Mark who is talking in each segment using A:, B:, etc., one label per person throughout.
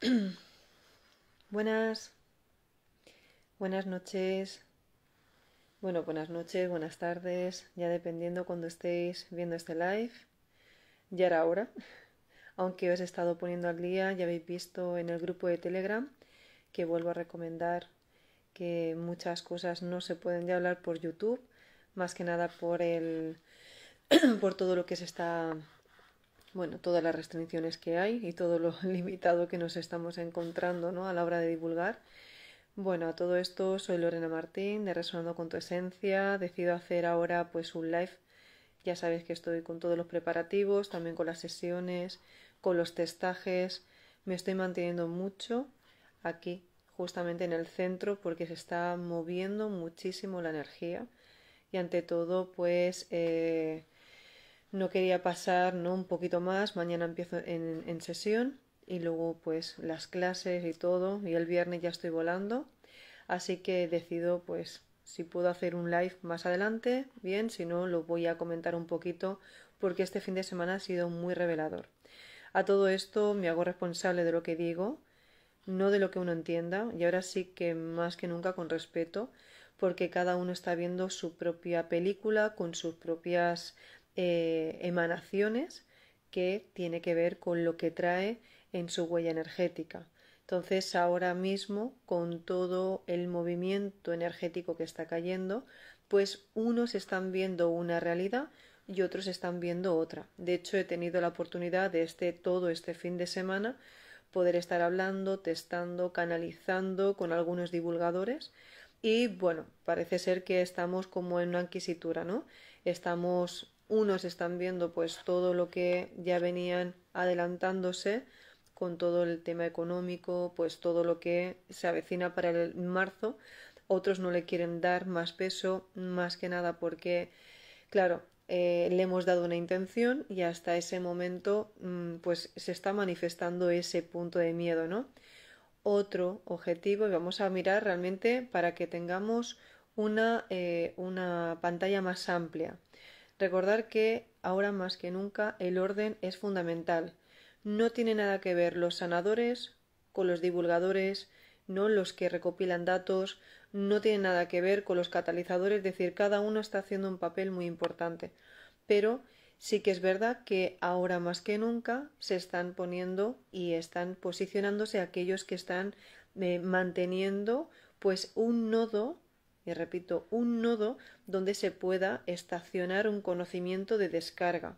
A: Buenas. Buenas noches. Bueno, buenas noches, buenas tardes, ya dependiendo cuando estéis viendo este live. Ya era hora. Aunque os he estado poniendo al día, ya habéis visto en el grupo de Telegram que vuelvo a recomendar que muchas cosas no se pueden ya hablar por YouTube, más que nada por el por todo lo que se está bueno, todas las restricciones que hay y todo lo limitado que nos estamos encontrando a la hora de divulgar. Bueno, a todo esto soy Lorena Martín de Resonando con tu Esencia. Decido hacer ahora pues un live. Ya sabéis que estoy con todos los preparativos, también con las sesiones, con los testajes. Me estoy manteniendo mucho aquí, justamente en el centro, porque se está moviendo muchísimo la energía. Y ante todo, pues eh, no quería pasar ¿no? un poquito más, mañana empiezo en, en, sesión y luego pues las clases y todo y el viernes ya estoy volando, así que decido pues si puedo hacer un live más adelante, bien, si no lo voy a comentar un poquito porque este fin de semana ha sido muy revelador. A todo esto me hago responsable de lo que digo, no de lo que uno entienda y ahora sí que más que nunca con respeto porque cada uno está viendo su propia película con sus propias eh, emanaciones que tiene que ver con lo que trae en su huella energética. Entonces, ahora mismo, con todo el movimiento energético que está cayendo, pues unos están viendo una realidad y otros están viendo otra. De hecho, he tenido la oportunidad de este todo este fin de semana poder estar hablando, testando, canalizando con algunos divulgadores y bueno, parece ser que estamos como en una inquisitura, ¿no? Estamos unos están viendo pues todo lo que ya venían adelantándose con todo el tema económico, pues todo lo que se avecina para el marzo. Otros no le quieren dar más peso, más que nada porque, claro, eh, le hemos dado una intención y hasta ese momento mm, pues se está manifestando ese punto de miedo, ¿no? Otro objetivo y vamos a mirar realmente para que tengamos una, eh, una pantalla más amplia. Recordar que, ahora más que nunca, el orden es fundamental. No tiene nada que ver los sanadores con los divulgadores, no los que recopilan datos, no tiene nada que ver con los catalizadores, es decir, cada uno está haciendo un papel muy importante. Pero sí que es verdad que ahora más que nunca se están poniendo y están posicionándose aquellos que están eh, manteniendo pues un nodo y repito, un nodo donde se pueda estacionar un conocimiento de descarga.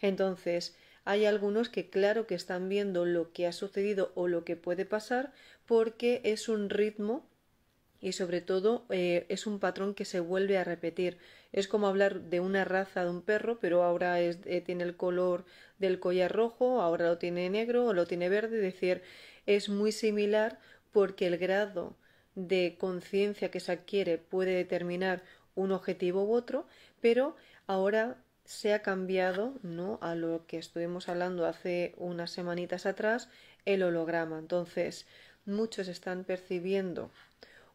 A: Entonces, hay algunos que claro que están viendo lo que ha sucedido o lo que puede pasar porque es un ritmo y sobre todo eh, es un patrón que se vuelve a repetir. Es como hablar de una raza de un perro, pero ahora eh, tiene el color del collar rojo, ahora lo tiene negro o lo tiene verde, es decir, es muy similar porque el grado de conciencia que se adquiere puede determinar un objetivo u otro, pero ahora se ha cambiado ¿no? a lo que estuvimos hablando hace unas semanitas atrás, el holograma. Entonces, muchos están percibiendo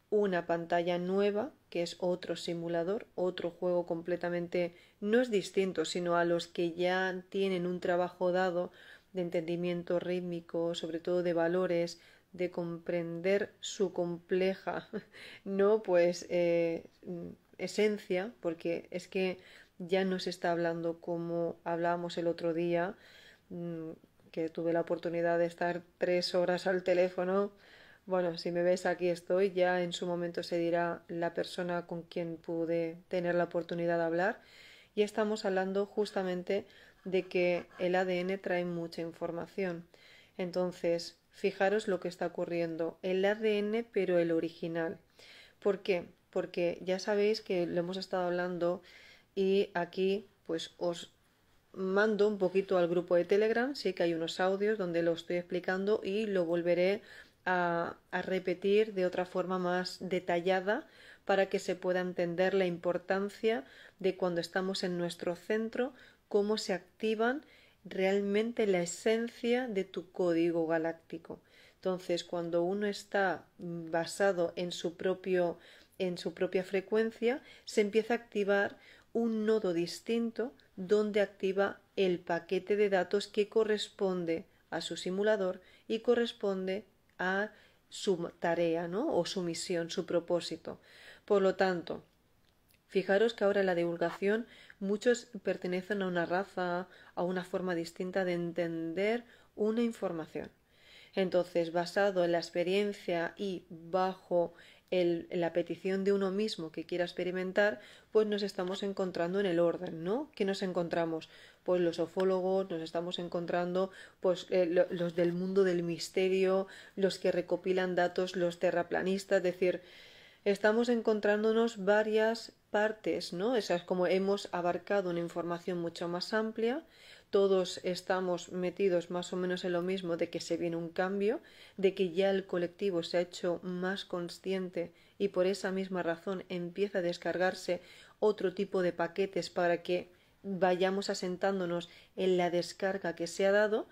A: una pantalla nueva, que es otro simulador, otro juego completamente, no es distinto, sino a los que ya tienen un trabajo dado de entendimiento rítmico, sobre todo de valores, de comprender su compleja, no pues eh, esencia, porque es que ya no se está hablando como hablábamos el otro día, mm, que tuve la oportunidad de estar tres horas al teléfono. Bueno, si me ves aquí estoy, ya en su momento se dirá la persona con quien pude tener la oportunidad de hablar. Y estamos hablando justamente de que el ADN trae mucha información. Entonces, Fijaros lo que está ocurriendo. El ADN, pero el original. ¿Por qué? Porque ya sabéis que lo hemos estado hablando y aquí pues os mando un poquito al grupo de Telegram. Sí que hay unos audios donde lo estoy explicando y lo volveré a, a repetir de otra forma más detallada para que se pueda entender la importancia de cuando estamos en nuestro centro, cómo se activan realmente la esencia de tu código galáctico. Entonces, cuando uno está basado en su propio en su propia frecuencia, se empieza a activar un nodo distinto donde activa el paquete de datos que corresponde a su simulador y corresponde a su tarea, ¿no? o su misión, su propósito. Por lo tanto, Fijaros que ahora en la divulgación muchos pertenecen a una raza, a una forma distinta de entender una información. Entonces, basado en la experiencia y bajo la petición de uno mismo que quiera experimentar, pues nos estamos encontrando en el orden, ¿no? ¿Qué nos encontramos? Pues los ofólogos, nos estamos encontrando pues eh, los del mundo del misterio, los que recopilan datos, los terraplanistas, es decir, estamos encontrándonos varias partes, ¿no? Esas es como hemos abarcado una información mucho más amplia, todos estamos metidos más o menos en lo mismo de que se viene un cambio, de que ya el colectivo se ha hecho más consciente y por esa misma razón empieza a descargarse otro tipo de paquetes para que vayamos asentándonos en la descarga que se ha dado,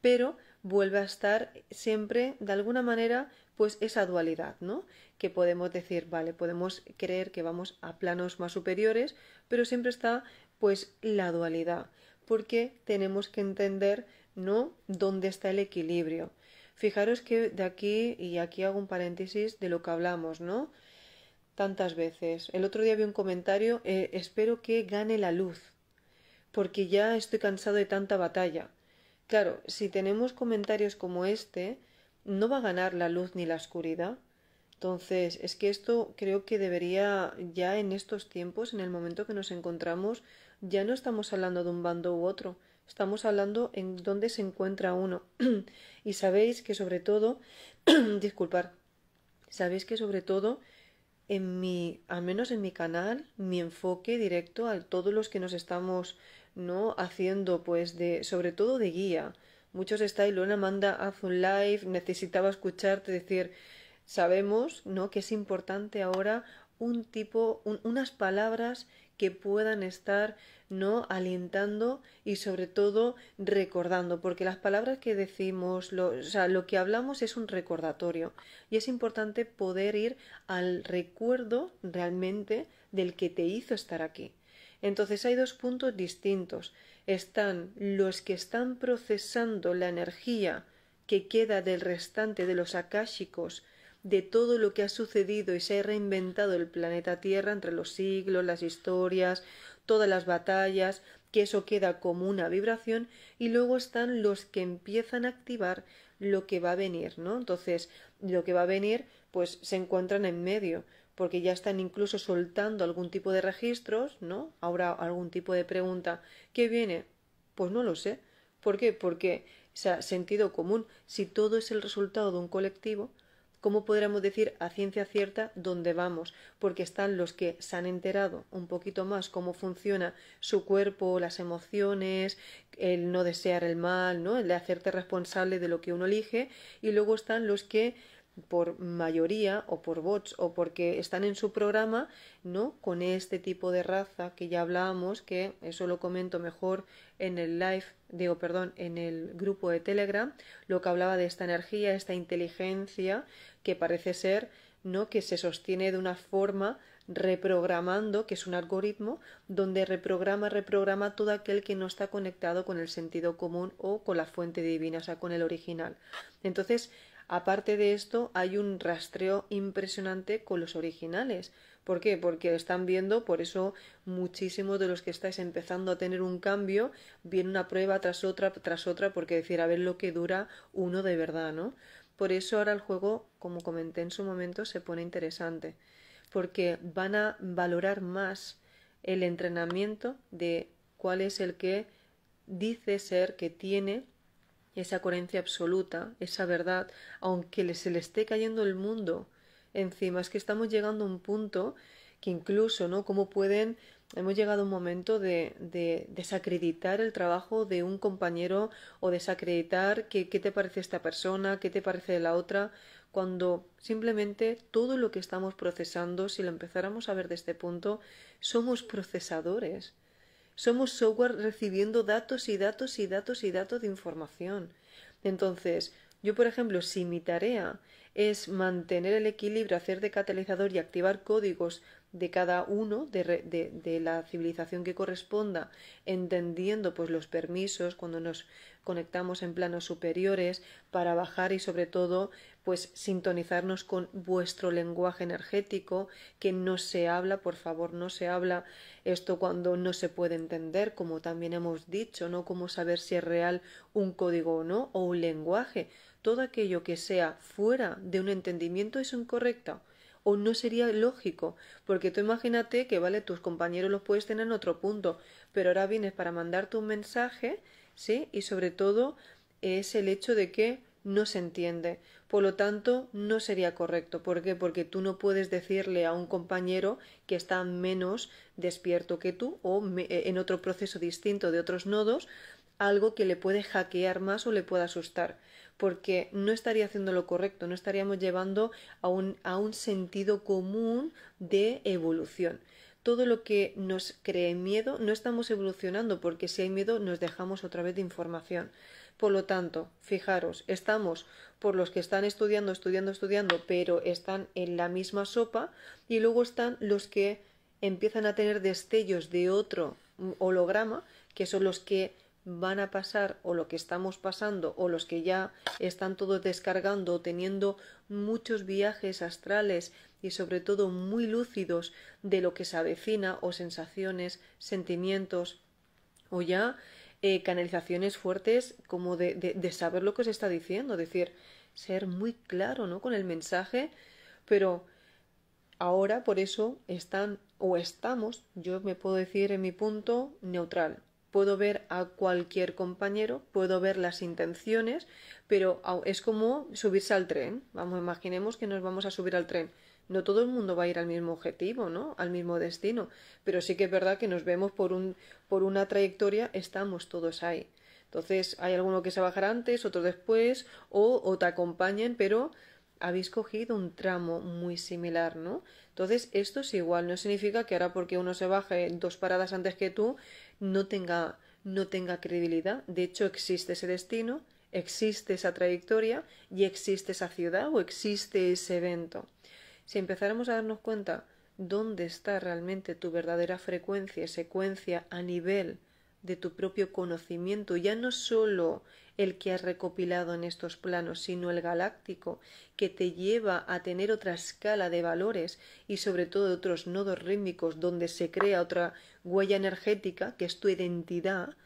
A: pero vuelve a estar siempre, de alguna manera, pues esa dualidad, ¿no? Que podemos decir, vale, podemos creer que vamos a planos más superiores, pero siempre está pues la dualidad, porque tenemos que entender, ¿no? dónde está el equilibrio. Fijaros que de aquí y aquí hago un paréntesis de lo que hablamos, ¿no? Tantas veces. El otro día vi un comentario, eh, espero que gane la luz, porque ya estoy cansado de tanta batalla. Claro, si tenemos comentarios como este, no va a ganar la luz ni la oscuridad. Entonces, es que esto creo que debería ya en estos tiempos, en el momento que nos encontramos, ya no estamos hablando de un bando u otro, estamos hablando en dónde se encuentra uno. y sabéis que sobre todo, disculpar, sabéis que sobre todo en mi, al menos en mi canal, mi enfoque directo a todos los que nos estamos ¿no? Haciendo pues de, sobre todo de guía. Muchos está y Luna manda, haz un live, necesitaba escucharte decir, sabemos, ¿no? Que es importante ahora un tipo, unas palabras que puedan estar no alentando y sobre todo recordando, porque las palabras que decimos, o sea, lo que hablamos es un recordatorio y es importante poder ir al recuerdo realmente del que te hizo estar aquí. Entonces hay dos puntos distintos. Están los que están procesando la energía que queda del restante de los akáshicos, de todo lo que ha sucedido y se ha reinventado el planeta Tierra entre los siglos, las historias, todas las batallas, que eso queda como una vibración, y luego están los que empiezan a activar lo que va a venir, ¿no? Entonces, lo que va a venir, pues se encuentran en medio porque ya están incluso soltando algún tipo de registros, ¿no? Ahora algún tipo de pregunta. ¿Qué viene? Pues no lo sé. ¿Por qué? Porque, o sea, sentido común, si todo es el resultado de un colectivo, ¿cómo podríamos decir a ciencia cierta dónde vamos? Porque están los que se han enterado un poquito más cómo funciona su cuerpo, las emociones, el no desear el mal, ¿no? El de hacerte responsable de lo que uno elige, y luego están los que por mayoría o por bots o porque están en su programa, ¿no? Con este tipo de raza que ya hablábamos, que eso lo comento mejor en el live, digo, perdón, en el grupo de Telegram, lo que hablaba de esta energía, esta inteligencia que parece ser, ¿no? Que se sostiene de una forma reprogramando, que es un algoritmo, donde reprograma, reprograma todo aquel que no está conectado con el sentido común o con la fuente divina, o sea, con el original. Entonces, Aparte de esto, hay un rastreo impresionante con los originales. ¿Por qué? Porque están viendo, por eso muchísimos de los que estáis empezando a tener un cambio, viene una prueba tras otra, tras otra, porque decir, a ver lo que dura uno de verdad, ¿no? Por eso ahora el juego, como comenté en su momento, se pone interesante, porque van a valorar más el entrenamiento de cuál es el que dice ser que tiene esa coherencia absoluta, esa verdad, aunque se le esté cayendo el mundo encima. Es que estamos llegando a un punto que incluso, ¿no? ¿Cómo pueden... Hemos llegado a un momento de, desacreditar el trabajo de un compañero o desacreditar qué, qué te parece esta persona, qué te parece la otra, cuando simplemente todo lo que estamos procesando, si lo empezáramos a ver desde este punto, somos procesadores somos software recibiendo datos y datos y datos y datos de información. Entonces, yo, por ejemplo, si mi tarea es mantener el equilibrio, hacer de catalizador y activar códigos de cada uno de, de, la civilización que corresponda, entendiendo pues los permisos cuando nos conectamos en planos superiores para bajar y sobre todo pues sintonizarnos con vuestro lenguaje energético, que no se habla, por favor, no se habla esto cuando no se puede entender, como también hemos dicho, ¿no? como saber si es real un código o no, o un lenguaje. Todo aquello que sea fuera de un entendimiento es incorrecto o no sería lógico, porque tú imagínate que, vale, tus compañeros los puedes tener en otro punto, pero ahora vienes para mandarte un mensaje, ¿sí? Y sobre todo es el hecho de que no se entiende. Por lo tanto, no sería correcto. ¿Por qué? Porque tú no puedes decirle a un compañero que está menos despierto que tú o eh, en otro proceso distinto de otros nodos algo que le puede hackear más o le pueda asustar, porque no estaría haciendo lo correcto, no estaríamos llevando a un sentido común de evolución. Todo lo que nos cree miedo no estamos evolucionando, porque si hay miedo nos dejamos otra vez de información. Por lo tanto, fijaros, estamos por los que están estudiando, estudiando, estudiando, pero están en la misma sopa, y luego están los que empiezan a tener destellos de otro mm, holograma, que son los que van a pasar o lo que estamos pasando o los que ya están todos descargando teniendo muchos viajes astrales y sobre todo muy lúcidos de lo que se avecina o sensaciones, sentimientos o ya eh, canalizaciones fuertes como de, de, saber lo que se está diciendo, decir, ser muy claro ¿no? con el mensaje, pero ahora por eso están o estamos, yo me puedo decir en mi punto neutral. Puedo ver a cualquier compañero, puedo ver las intenciones, pero es como subirse al tren. Vamos, imaginemos que nos vamos a subir al tren no todo el mundo va a ir al mismo objetivo, ¿no? Al mismo destino. Pero sí que es verdad que nos vemos por, un, por una trayectoria, estamos todos ahí. Entonces, hay alguno que se bajará antes, otro después, o, o te acompañen, pero habéis cogido un tramo muy similar, ¿no? Entonces, esto es igual, no significa que ahora porque uno se baje dos paradas antes que tú, no tenga, no tenga credibilidad. De hecho, existe ese destino, existe esa trayectoria y existe esa ciudad o existe ese evento. Si empezáramos a darnos cuenta dónde está realmente tu verdadera frecuencia y secuencia a nivel de tu propio conocimiento, ya no sólo el que has recopilado en estos planos, sino el galáctico, que te lleva a tener otra escala de valores y sobre todo otros nodos rítmicos donde se crea otra huella energética, que es tu identidad,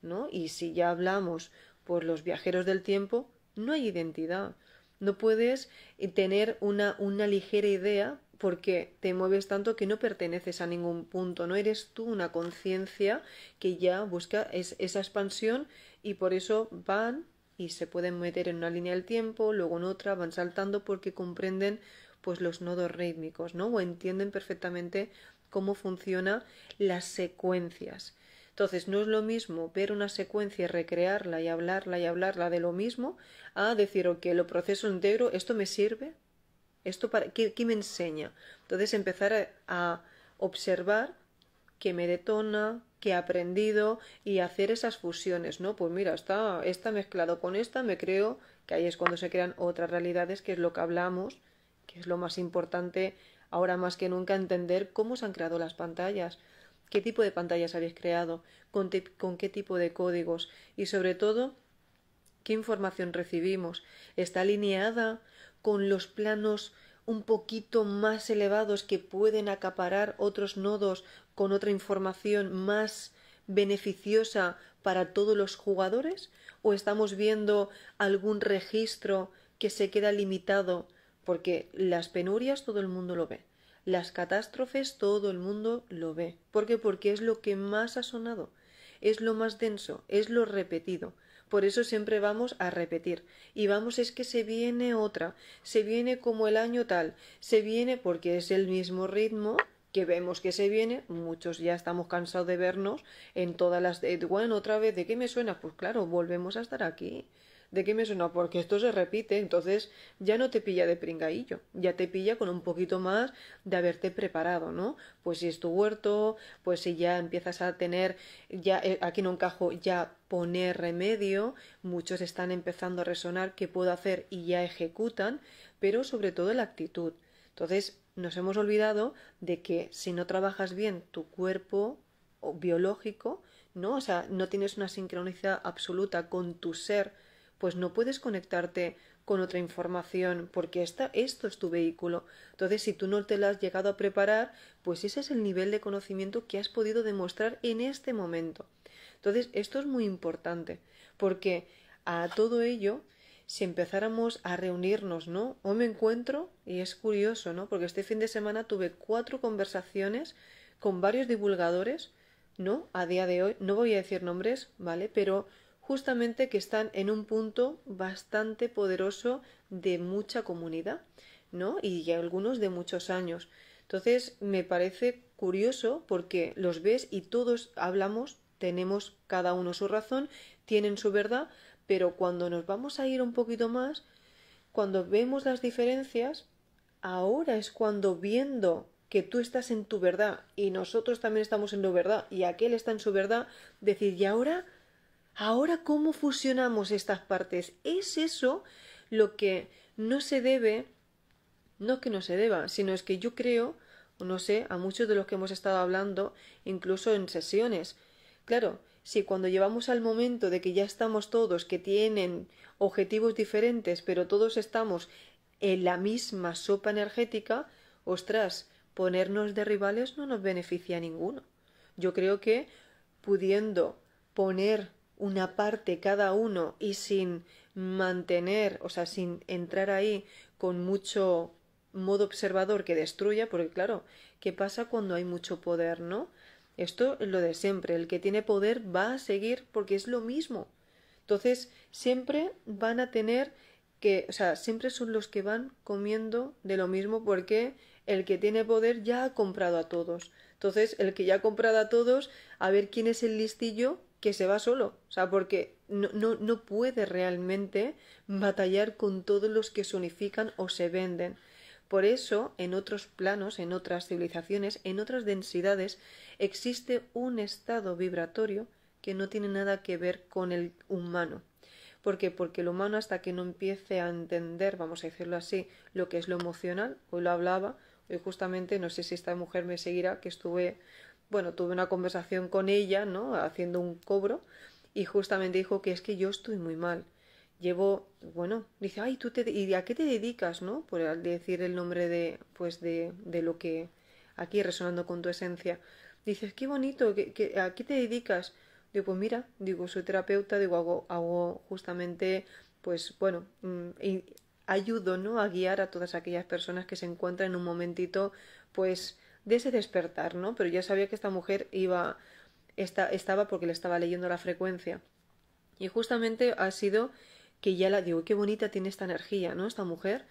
A: ¿no? Y si ya hablamos por los viajeros del tiempo, no hay identidad, no puedes eh, tener una, ligera idea porque te mueves tanto que no perteneces a ningún punto, no eres tú una conciencia que ya busca esa expansión y por eso van y se pueden meter en una línea del tiempo, luego en otra, van saltando porque comprenden pues los nodos rítmicos, ¿no? O entienden perfectamente cómo funcionan las secuencias. Entonces, no es lo mismo ver una secuencia, y recrearla y hablarla y hablarla de lo mismo, a decir, ok, lo proceso entero, ¿esto me sirve? ¿Esto para qué, me enseña? Entonces, empezar a, observar que me detona, qué he aprendido y hacer esas fusiones, ¿no? Pues mira, está, está mezclado con esta, me creo que ahí es cuando se crean otras realidades, que es lo que hablamos, que es lo más importante ahora más que nunca entender cómo se han creado las pantallas qué tipo de pantallas habéis creado, con, qué tipo de códigos y sobre todo qué información recibimos. Está alineada con los planos un poquito más elevados que pueden acaparar otros nodos con otra información más beneficiosa para todos los jugadores? ¿O estamos viendo algún registro que se queda limitado? Porque las penurias todo el mundo lo ve. Las catástrofes todo el mundo lo ve. ¿Por qué? Porque es lo que más ha sonado, es lo más denso, es lo repetido. Por eso siempre vamos a repetir. Y vamos, es que se viene otra, se viene como el año tal, se viene porque es el mismo ritmo que vemos que se viene, muchos ya estamos cansados de vernos en todas las... De, otra vez, ¿de qué me suena? Pues claro, volvemos a estar aquí. ¿De qué me suena? Porque esto se repite, entonces ya no te pilla de pringadillo, ya te pilla con un poquito más de haberte preparado, ¿no? Pues si es tu huerto, pues si ya empiezas a tener, ya eh, aquí no encajo, ya poner remedio, muchos están empezando a resonar qué puedo hacer y ya ejecutan, pero sobre todo la actitud. Entonces nos hemos olvidado de que si no trabajas bien tu cuerpo biológico, ¿no? O sea, no tienes una sincronicidad absoluta con tu ser, pues no puedes conectarte con otra información, porque esta, esto es tu vehículo. Entonces, si tú no te la has llegado a preparar, pues ese es el nivel de conocimiento que has podido demostrar en este momento. Entonces, esto es muy importante, porque a todo ello, si empezáramos a reunirnos, ¿no? Hoy me encuentro, y es curioso, ¿no? Porque este fin de semana tuve cuatro conversaciones con varios divulgadores, ¿no? A día de hoy, no voy a decir nombres, ¿vale? Pero justamente que están en un punto bastante poderoso de mucha comunidad, ¿no? Y algunos de muchos años. Entonces, me parece curioso porque los ves y todos hablamos, tenemos cada uno su razón, tienen su verdad, pero cuando nos vamos a ir un poquito más, cuando vemos las diferencias, ahora es cuando viendo que tú estás en tu verdad y nosotros también estamos en tu verdad y aquel está en su verdad, decir, ¿y ahora? Ahora, ¿cómo fusionamos estas partes? Es eso lo que no se debe, no que no se deba, sino es que yo creo, no sé, a muchos de los que hemos estado hablando, incluso en sesiones. Claro, si cuando llevamos al momento de que ya estamos todos, que tienen objetivos diferentes, pero todos estamos en la misma sopa energética, ostras, ponernos de rivales no nos beneficia a ninguno. Yo creo que pudiendo poner una parte cada uno y sin mantener, o sea, sin entrar ahí con mucho modo observador que destruya, porque claro, ¿qué pasa cuando hay mucho poder, no? Esto es lo de siempre, el que tiene poder va a seguir porque es lo mismo. Entonces, siempre van a tener que, o sea, siempre son los que van comiendo de lo mismo porque el que tiene poder ya ha comprado a todos. Entonces, el que ya ha comprado a todos, a ver quién es el listillo que se va solo, o sea, porque no, no, puede realmente batallar con todos los que se unifican o se venden. Por eso, en otros planos, en otras civilizaciones, en otras densidades, existe un estado vibratorio que no tiene nada que ver con el humano. ¿Por qué? Porque el humano hasta que no empiece a entender, vamos a decirlo así, lo que es lo emocional, hoy lo hablaba, hoy justamente, no sé si esta mujer me seguirá, que estuve bueno, tuve una conversación con ella, ¿no? Haciendo un cobro y justamente dijo que es que yo estoy muy mal. Llevo, bueno, dice, ay, ¿tú te, ¿y a qué te dedicas, no? Por decir el nombre de, pues, de, de lo que aquí resonando con tu esencia. Dices, qué bonito, que, que, ¿a qué te dedicas? Digo, pues mira, digo, soy terapeuta, digo, hago, hago justamente, pues, bueno, mm, y ayudo, ¿no? A guiar a todas aquellas personas que se encuentran en un momentito, pues, de ese despertar, ¿no? Pero ya sabía que esta mujer iba, estaba porque le estaba leyendo la frecuencia. Y justamente ha sido que ya la digo, qué bonita tiene esta energía, ¿no? Esta mujer.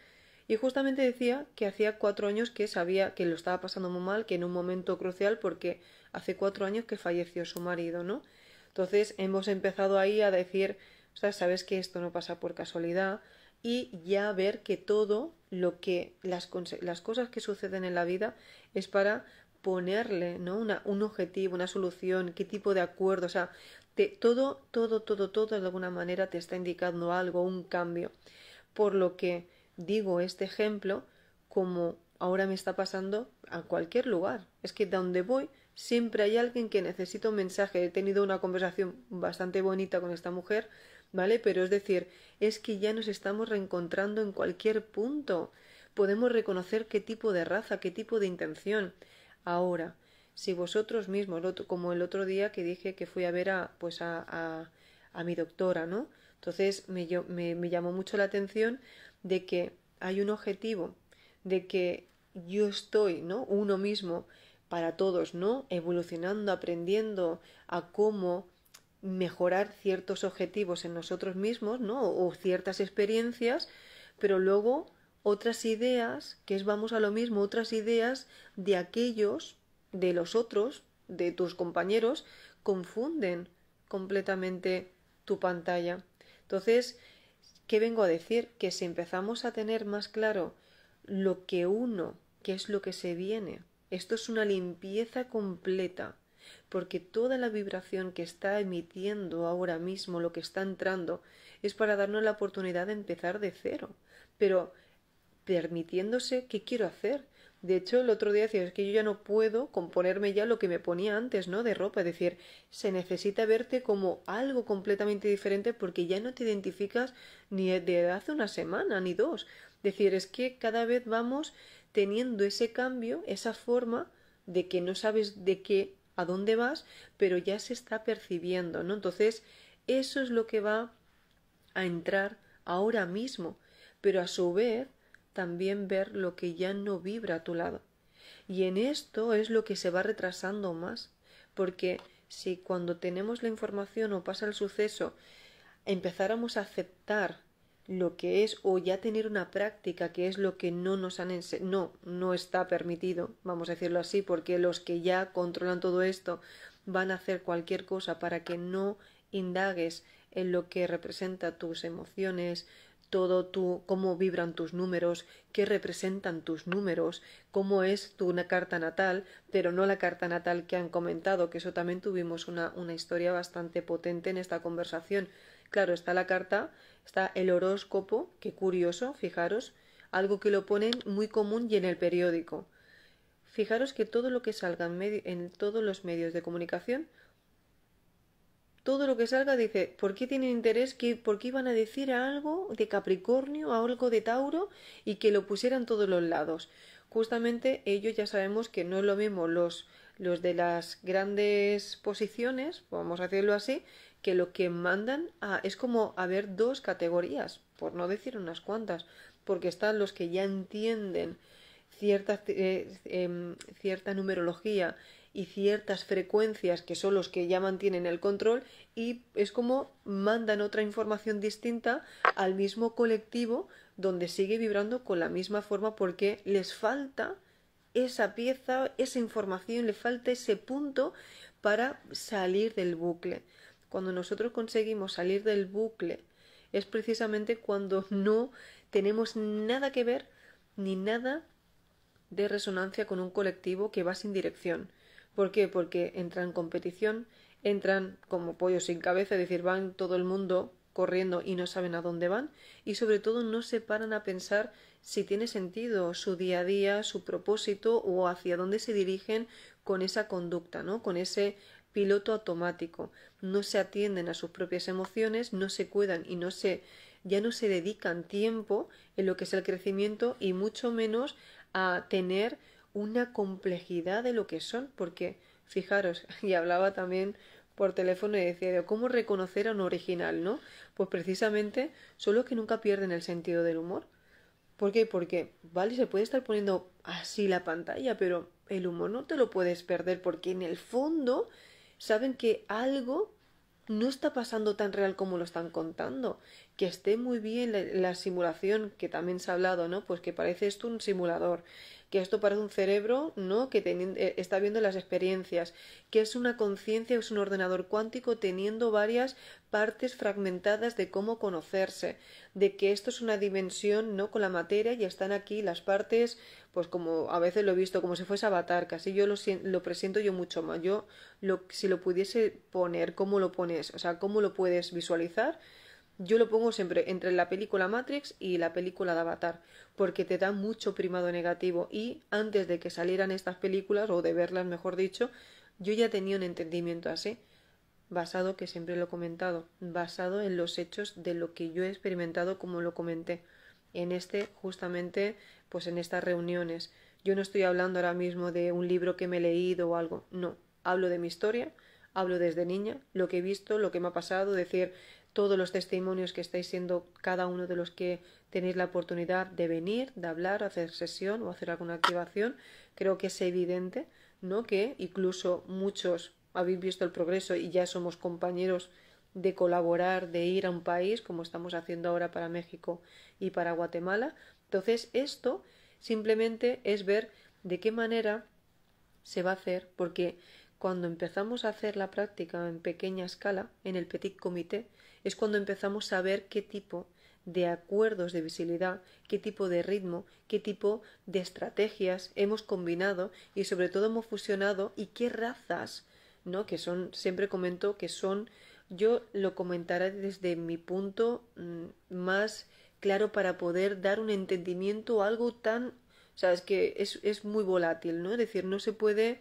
A: Y justamente decía que hacía cuatro años que sabía que lo estaba pasando muy mal, que en un momento crucial, porque hace cuatro años que falleció su marido, ¿no? Entonces hemos empezado ahí a decir, o sea, sabes que esto no pasa por casualidad, y ya ver que todo lo que las, las cosas que suceden en la vida es para ponerle ¿no? Una, un objetivo, una solución, qué tipo de acuerdo, o sea, todo, todo, todo, todo de alguna manera te está indicando algo, un cambio. Por lo que digo este ejemplo como ahora me está pasando a cualquier lugar. Es que donde voy siempre hay alguien que necesita un mensaje. He tenido una conversación bastante bonita con esta mujer ¿vale? Pero es decir, es que ya nos estamos reencontrando en cualquier punto. Podemos reconocer qué tipo de raza, qué tipo de intención. Ahora, si vosotros mismos, como el otro día que dije que fui a ver a, pues a, a, mi doctora, ¿no? Entonces me, me llamó mucho la atención de que hay un objetivo, de que yo estoy, ¿no? Uno mismo para todos, ¿no? Evolucionando, aprendiendo a cómo mejorar ciertos objetivos en nosotros mismos, ¿no? O ciertas experiencias, pero luego otras ideas, que es vamos a lo mismo, otras ideas de aquellos, de los otros, de tus compañeros, confunden completamente tu pantalla. Entonces, ¿qué vengo a decir? Que si empezamos a tener más claro lo que uno, qué es lo que se viene, esto es una limpieza completa porque toda la vibración que está emitiendo ahora mismo, lo que está entrando, es para darnos la oportunidad de empezar de cero, pero permitiéndose qué quiero hacer. De hecho, el otro día decía, es que yo ya no puedo componerme ya lo que me ponía antes, ¿no? De ropa, es decir, se necesita verte como algo completamente diferente porque ya no te identificas ni de hace una semana ni dos. Es decir, es que cada vez vamos teniendo ese cambio, esa forma de que no sabes de qué a dónde vas, pero ya se está percibiendo, ¿no? Entonces, eso es lo que va a entrar ahora mismo, pero a su vez también ver lo que ya no vibra a tu lado. Y en esto es lo que se va retrasando más, porque si cuando tenemos la información o pasa el suceso empezáramos a aceptar lo que es o ya tener una práctica que es lo que no nos han no no está permitido vamos a decirlo así porque los que ya controlan todo esto van a hacer cualquier cosa para que no indagues en lo que representa tus emociones todo tu cómo vibran tus números qué representan tus números cómo es tu una carta natal pero no la carta natal que han comentado que eso también tuvimos una, una historia bastante potente en esta conversación Claro, está la carta, está el horóscopo, qué curioso, fijaros, algo que lo ponen muy común y en el periódico. Fijaros que todo lo que salga en, todos los medios de comunicación, todo lo que salga dice, ¿por qué tienen interés? Que, ¿Por qué iban a decir algo de Capricornio, algo de Tauro y que lo pusieran todos los lados? Justamente ellos ya sabemos que no lo vemos los los de las grandes posiciones, vamos a hacerlo así, que lo que mandan es como haber dos categorías, por no decir unas cuantas, porque están los que ya entienden cierta, eh, em, cierta numerología y ciertas frecuencias que son los que ya mantienen el control y es como mandan otra información distinta al mismo colectivo donde sigue vibrando con la misma forma porque les falta esa pieza, esa información, le falta ese punto para salir del bucle cuando nosotros conseguimos salir del bucle, es precisamente cuando no tenemos nada que ver ni nada de resonancia con un colectivo que va sin dirección. ¿Por qué? Porque entran en competición, entran como pollos sin cabeza, es decir, van todo el mundo corriendo y no saben a dónde van y sobre todo no se paran a pensar si tiene sentido su día a día, su propósito o hacia dónde se dirigen con esa conducta, ¿no? Con ese piloto automático, no se atienden a sus propias emociones, no se cuidan y no se ya no se dedican tiempo en lo que es el crecimiento y mucho menos a tener una complejidad de lo que son, porque fijaros, y hablaba también por teléfono y decía, ¿cómo reconocer a un original, no? Pues precisamente solo que nunca pierden el sentido del humor. ¿Por qué? Porque, vale, se puede estar poniendo así la pantalla, pero el humor no te lo puedes perder porque en el fondo saben que algo no está pasando tan real como lo están contando. Que esté muy bien la, simulación, que también se ha hablado, ¿no? Pues que parece esto un simulador que esto parece un cerebro, ¿no? Que eh, está viendo las experiencias, que es una conciencia, es un ordenador cuántico teniendo varias partes fragmentadas de cómo conocerse, de que esto es una dimensión, ¿no? Con la materia y están aquí las partes, pues como a veces lo he visto, como si fuese avatar, casi yo lo, lo presento yo mucho más. Yo, lo, si lo pudiese poner, ¿cómo lo pones? O sea, ¿cómo lo puedes visualizar? Yo lo pongo siempre entre la película Matrix y la película de Avatar, porque te da mucho primado negativo y antes de que salieran estas películas, o de verlas mejor dicho, yo ya tenía un entendimiento así, basado, que siempre lo he comentado, basado en los hechos de lo que yo he experimentado como lo comenté, en este justamente, pues en estas reuniones. Yo no estoy hablando ahora mismo de un libro que me he leído o algo, no, hablo de mi historia, hablo desde niña, lo que he visto, lo que me ha pasado, decir, todos los testimonios que estáis siendo cada uno de los que tenéis la oportunidad de venir, de hablar, hacer sesión o hacer alguna activación. Creo que es evidente, ¿no? Que incluso muchos habéis visto el progreso y ya somos compañeros de colaborar, de ir a un país, como estamos haciendo ahora para México y para Guatemala. Entonces, esto simplemente es ver de qué manera se va a hacer, porque cuando empezamos a hacer la práctica en pequeña escala, en el petit comité, es cuando empezamos a ver qué tipo de acuerdos de visibilidad, qué tipo de ritmo, qué tipo de estrategias hemos combinado y sobre todo hemos fusionado y qué razas, ¿no? Que son, siempre comento que son, yo lo comentaré desde mi punto mm, más claro para poder dar un entendimiento a algo tan, o sea, es que es, es muy volátil, ¿no? Es decir, no se puede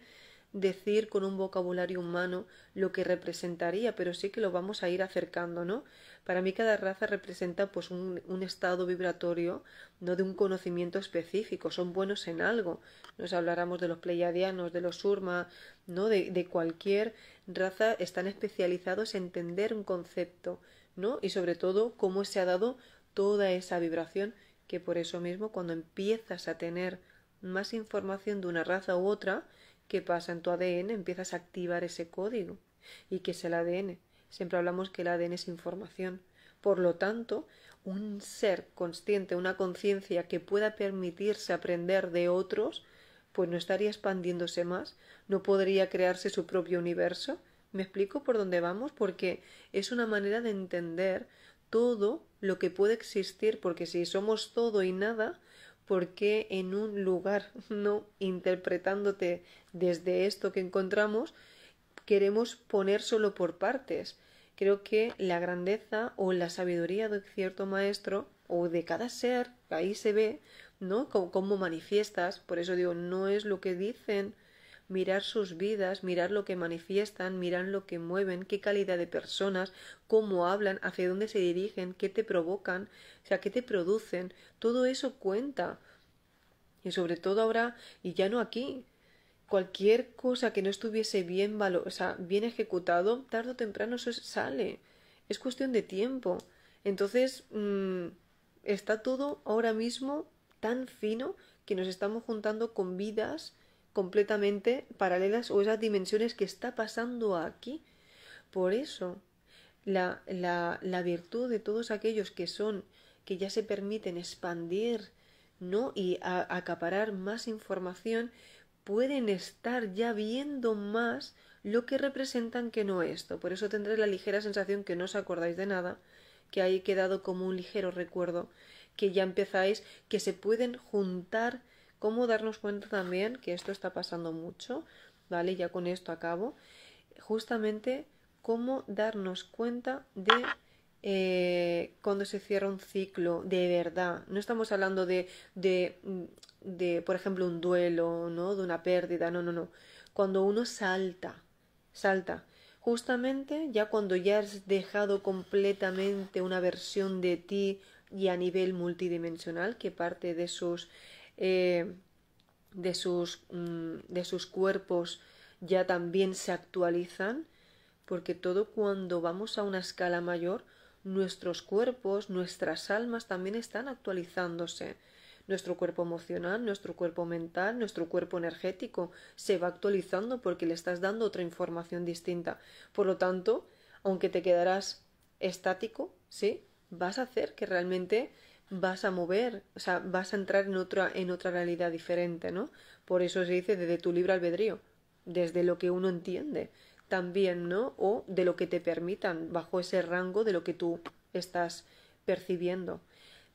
A: decir con un vocabulario humano lo que representaría, pero sí que lo vamos a ir acercando, ¿no? Para mí cada raza representa pues un, estado vibratorio, no de un conocimiento específico, son buenos en algo. Nos habláramos de los pleiadianos, de los surma, ¿no? de cualquier raza están especializados en entender un concepto, ¿no? Y sobre todo cómo se ha dado toda esa vibración que por eso mismo cuando empiezas a tener más información de una raza u otra, ¿Qué pasa? En tu ADN empiezas a activar ese código. ¿Y qué es el ADN? Siempre hablamos que el ADN es información. Por lo tanto, un ser consciente, una conciencia que pueda permitirse aprender de otros, pues no estaría expandiéndose más, no podría crearse su propio universo. ¿Me explico por dónde vamos? Porque es una manera de entender todo lo que puede existir, porque si somos todo y nada, porque en un lugar, no interpretándote desde esto que encontramos, queremos poner solo por partes? Creo que la grandeza o la sabiduría de cierto maestro o de cada ser, ahí se ve, ¿no? Cómo, manifiestas, por eso digo, no es lo que dicen mirar sus vidas, mirar lo que manifiestan, mirar lo que mueven, qué calidad de personas, cómo hablan, hacia dónde se dirigen, qué te provocan, o sea, qué te producen, todo eso cuenta. Y sobre todo ahora, y ya no aquí, cualquier cosa que no estuviese bien, o sea, bien ejecutado, tarde o temprano sale. Es cuestión de tiempo. Entonces, mm, está todo ahora mismo tan fino que nos estamos juntando con vidas completamente paralelas o esas dimensiones que está pasando aquí. Por eso, la, la, virtud de todos aquellos que son, que ya se permiten expandir, ¿no? Y acaparar más información, pueden estar ya viendo más lo que representan que no esto. Por eso tendré la ligera sensación que no os acordáis de nada, que ahí quedado como un ligero recuerdo, que ya empezáis, que se pueden juntar cómo darnos cuenta también que esto está pasando mucho, ¿vale? Ya con esto acabo. Justamente cómo darnos cuenta de eh, cuando se cierra un ciclo de verdad. No estamos hablando de, de, de, por ejemplo, un duelo, ¿no? De una pérdida, no, no, no. Cuando uno salta, salta. Justamente ya cuando ya has dejado completamente una versión de ti y a nivel multidimensional que parte de sus eh, de, sus, mm, de sus cuerpos ya también se actualizan, porque todo cuando vamos a una escala mayor, nuestros cuerpos, nuestras almas también están actualizándose. Nuestro cuerpo emocional, nuestro cuerpo mental, nuestro cuerpo energético se va actualizando porque le estás dando otra información distinta. Por lo tanto, aunque te quedarás estático, ¿sí? Vas a hacer que realmente vas a mover, o sea, vas a entrar en otra, en otra realidad diferente, ¿no? Por eso se dice desde tu libre albedrío, desde lo que uno entiende también, ¿no? O de lo que te permitan, bajo ese rango de lo que tú estás percibiendo.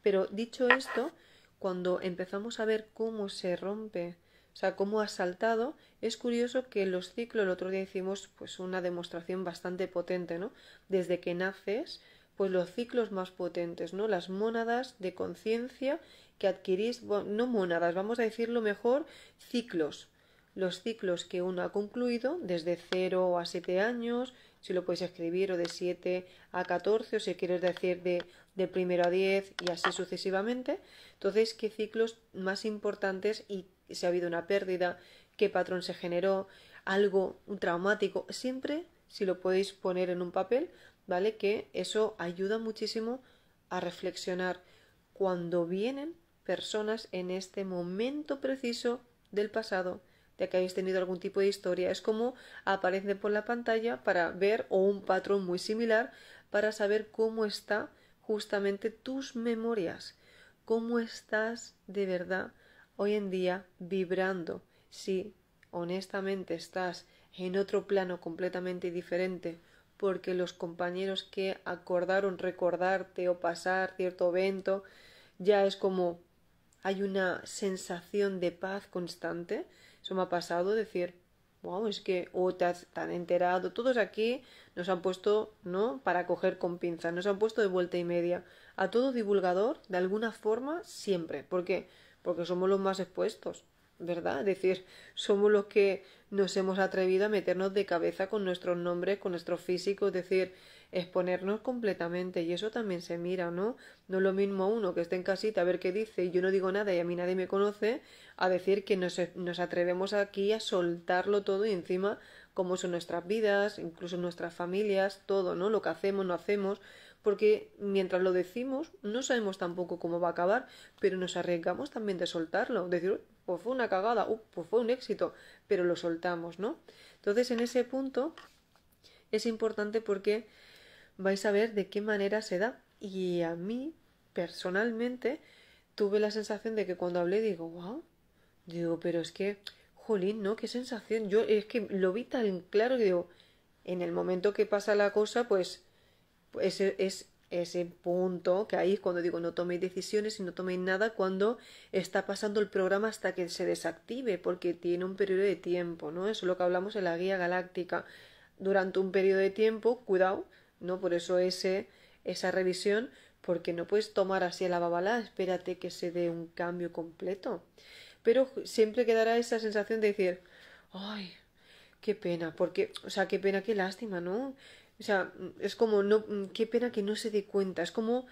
A: Pero dicho esto, cuando empezamos a ver cómo se rompe, o sea, cómo ha saltado, es curioso que en los ciclos, el otro día hicimos pues una demostración bastante potente, ¿no? Desde que naces, pues los ciclos más potentes, ¿no? Las mónadas de conciencia que adquirís, no mónadas, vamos a decirlo mejor, ciclos. Los ciclos que uno ha concluido desde 0 a 7 años, si lo podéis escribir, o de 7 a 14, o si quieres decir de, de primero a 10 y así sucesivamente. Entonces, ¿qué ciclos más importantes y si ha habido una pérdida, qué patrón se generó, algo traumático? Siempre, si lo podéis poner en un papel, ¿vale? Que eso ayuda muchísimo a reflexionar cuando vienen personas en este momento preciso del pasado, ya que habéis tenido algún tipo de historia. Es como aparece por la pantalla para ver o un patrón muy similar para saber cómo está justamente tus memorias, cómo estás de verdad hoy en día vibrando. Si honestamente estás en otro plano completamente diferente porque los compañeros que acordaron recordarte o pasar cierto evento, ya es como hay una sensación de paz constante. Eso me ha pasado decir, wow, es que, o te, has, tan enterado, todos aquí nos han puesto, ¿no? Para coger con pinzas, nos han puesto de vuelta y media. A todo divulgador, de alguna forma, siempre. ¿Por qué? Porque somos los más expuestos. ¿verdad? Es decir, somos los que nos hemos atrevido a meternos de cabeza con nuestros nombres, con nuestro físico, es decir, exponernos completamente y eso también se mira, ¿no? No es lo mismo uno que esté en casita a ver qué dice y yo no digo nada y a mí nadie me conoce, a decir que nos, e-, nos atrevemos aquí a soltarlo todo y encima cómo son nuestras vidas, incluso nuestras familias, todo, ¿no? Lo que hacemos, no hacemos, porque mientras lo decimos no sabemos tampoco cómo va a acabar, pero nos arriesgamos también de soltarlo, decir, pues fue una cagada, uh, pues fue un éxito, pero lo soltamos, ¿no? Entonces en ese punto es importante porque vais a ver de qué manera se da y a mí personalmente tuve la sensación de que cuando hablé digo, wow, digo, pero es que, jolín, ¿no? Qué sensación, yo es que lo vi tan claro que digo, en el momento que pasa la cosa, pues ese, es ese punto que ahí cuando digo no toméis decisiones y no toméis nada cuando está pasando el programa hasta que se desactive porque tiene un periodo de tiempo, ¿no? Eso es lo que hablamos en la guía galáctica. Durante un periodo de tiempo, cuidado, ¿no? Por eso ese, esa revisión, porque no puedes tomar así a la babalá, espérate que se dé un cambio completo. Pero siempre quedará esa sensación de decir, ay, qué pena, porque, o sea, qué pena, qué lástima, ¿no? O sea, mm, es como, no, mm, qué pena que no se dé cuenta. Es como,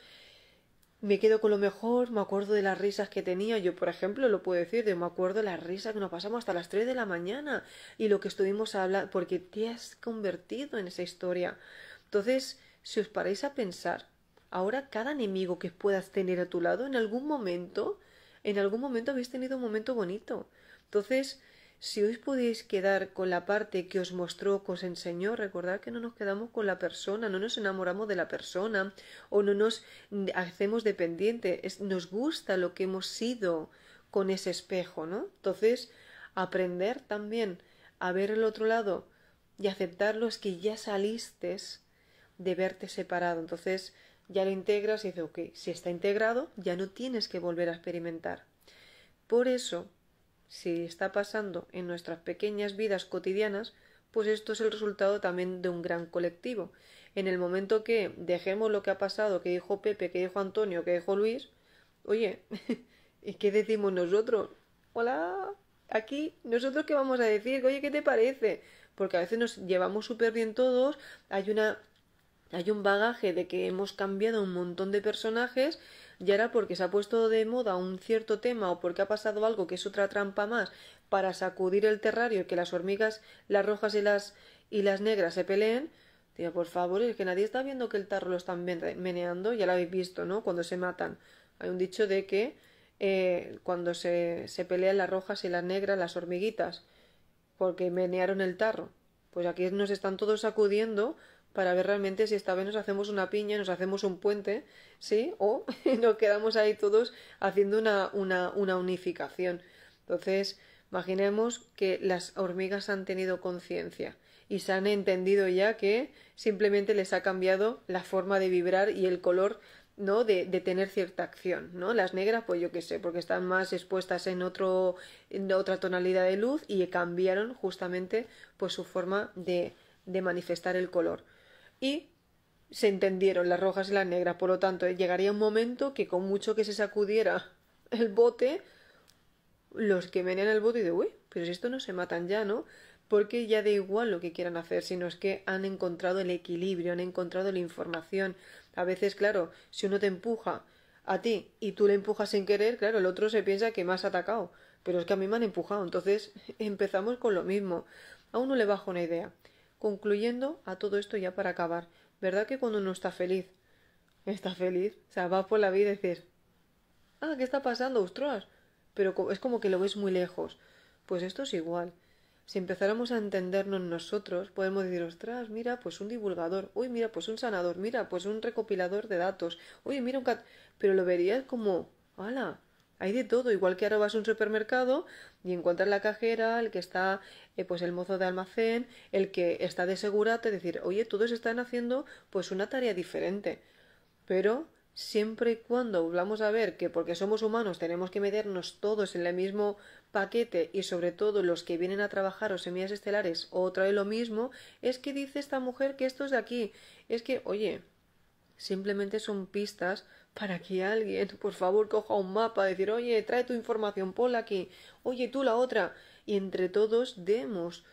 A: me quedo con lo mejor, me acuerdo de las risas que tenía. Yo, por ejemplo, lo puedo decir, de me acuerdo de las risas que nos pasamos hasta las 3 de la mañana y lo que estuvimos hablando, porque te has convertido en esa historia. Entonces, si os paráis a pensar, ahora cada enemigo que puedas tener a tu lado, en algún momento, en algún momento habéis tenido un momento bonito. Entonces, si os podéis quedar con la parte que os mostró, que os enseñó, recordad que no nos quedamos con la persona, no nos enamoramos de la persona o no nos hacemos dependiente, nos gusta lo que hemos sido con ese espejo, ¿no? Entonces, aprender también a ver el otro lado y aceptarlo. Es que ya saliste de verte separado. Entonces, ya lo integras y dices, ok, si está integrado, ya no tienes que volver a experimentar. Por eso, si está pasando en nuestras pequeñas vidas cotidianas, pues esto es el resultado también de un gran colectivo. En el momento que dejemos lo que ha pasado, que dijo Pepe, que dijo Antonio, que dijo Luis, oye, ¿y qué decimos nosotros? Hola, aquí, ¿nosotros qué vamos a decir? Oye, ¿qué te parece? Porque a veces nos llevamos súper bien todos, hay una hay un bagaje de que hemos cambiado un montón de personajes y ahora porque se ha puesto de moda un cierto tema o porque ha pasado algo que es otra trampa más para sacudir el terrario y que las hormigas, las rojas y las, y las negras se peleen, digo, por favor, es que nadie está viendo que el tarro lo están meneando, ya lo habéis visto, ¿no? Cuando se matan. Hay un dicho de que eh, cuando se, se pelean las rojas y las negras, las hormiguitas, porque menearon el tarro. Pues aquí nos están todos sacudiendo para ver realmente si esta vez nos hacemos una piña, nos hacemos un puente, ¿sí? O nos quedamos ahí todos haciendo una, una, unificación. Entonces, imaginemos que las hormigas han tenido conciencia y se han entendido ya que simplemente les ha cambiado la forma de vibrar y el color ¿no? De, tener cierta acción, ¿no? Las negras, pues yo qué sé, porque están más expuestas en, otro, en otra tonalidad de luz y cambiaron justamente pues su forma de, de manifestar el color y se entendieron las rojas y las negras. Por lo tanto, llegaría un momento que con mucho que se sacudiera el bote, los que venían al bote y de uy, pero si esto no se matan ya, ¿no? Porque ya da igual lo que quieran hacer, sino es que han encontrado el equilibrio, han encontrado la información. A veces, claro, si uno te empuja a ti y tú le empujas sin querer, claro, el otro se piensa que me has atacado, pero es que a mí me han empujado, entonces empezamos con lo mismo. A uno le bajo una idea, Concluyendo a todo esto ya para acabar, ¿verdad que cuando uno está feliz, está feliz, o sea, va por la vida y decir, ah, ¿qué está pasando, ostras? Pero es como que lo ves muy lejos. Pues esto es igual. Si empezáramos a entendernos nosotros, podemos decir, ostras, mira, pues un divulgador, uy, mira, pues un sanador, mira, pues un recopilador de datos, uy, mira un cat... Pero lo verías como, ala, hay de todo, igual que ahora vas a un supermercado y encuentras la cajera, el que está, eh, pues el mozo de almacén, el que está de es decir, oye, todos están haciendo pues una tarea diferente. Pero siempre y cuando volvamos a ver que porque somos humanos tenemos que meternos todos en el mismo paquete y sobre todo los que vienen a trabajar o semillas estelares o trae lo mismo, es que dice esta mujer que esto es de aquí. Es que, oye, Simplemente son pistas para que alguien, por favor, coja un mapa, decir, oye, trae tu información, ponla aquí, oye, tú la otra, y entre todos demos